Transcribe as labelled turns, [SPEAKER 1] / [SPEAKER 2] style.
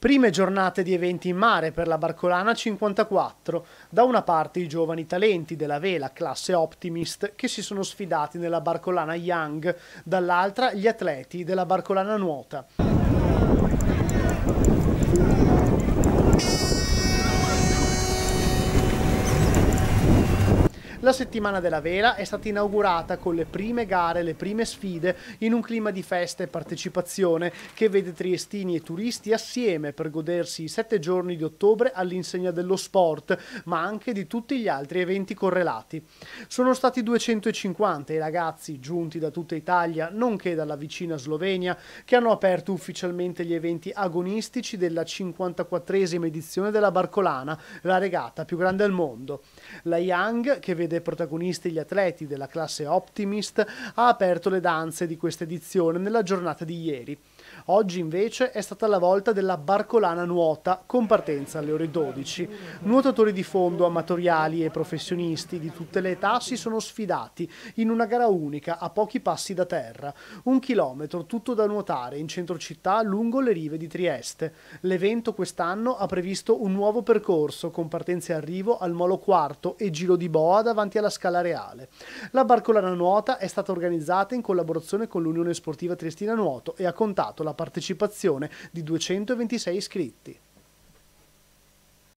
[SPEAKER 1] Prime giornate di eventi in mare per la Barcolana 54. Da una parte i giovani talenti della vela classe Optimist che si sono sfidati nella Barcolana Young, dall'altra gli atleti della Barcolana Nuota. La settimana della vela è stata inaugurata con le prime gare, le prime sfide, in un clima di festa e partecipazione che vede triestini e turisti assieme per godersi i sette giorni di ottobre all'insegna dello sport, ma anche di tutti gli altri eventi correlati. Sono stati 250 i ragazzi giunti da tutta Italia, nonché dalla vicina Slovenia, che hanno aperto ufficialmente gli eventi agonistici della 54esima edizione della Barcolana, la regata più grande al mondo. La Young, che vede vede protagonisti gli atleti della classe Optimist, ha aperto le danze di questa edizione nella giornata di ieri. Oggi invece è stata la volta della Barcolana Nuota con partenza alle ore 12. Nuotatori di fondo, amatoriali e professionisti di tutte le età si sono sfidati in una gara unica a pochi passi da terra. Un chilometro tutto da nuotare in centro città lungo le rive di Trieste. L'evento quest'anno ha previsto un nuovo percorso con partenza e arrivo al Molo Quarto e Giro di Boa davanti alla Scala Reale. La Barcolana Nuota è stata organizzata in collaborazione con l'Unione Sportiva Triestina Nuoto e ha contato la partecipazione di 226 iscritti.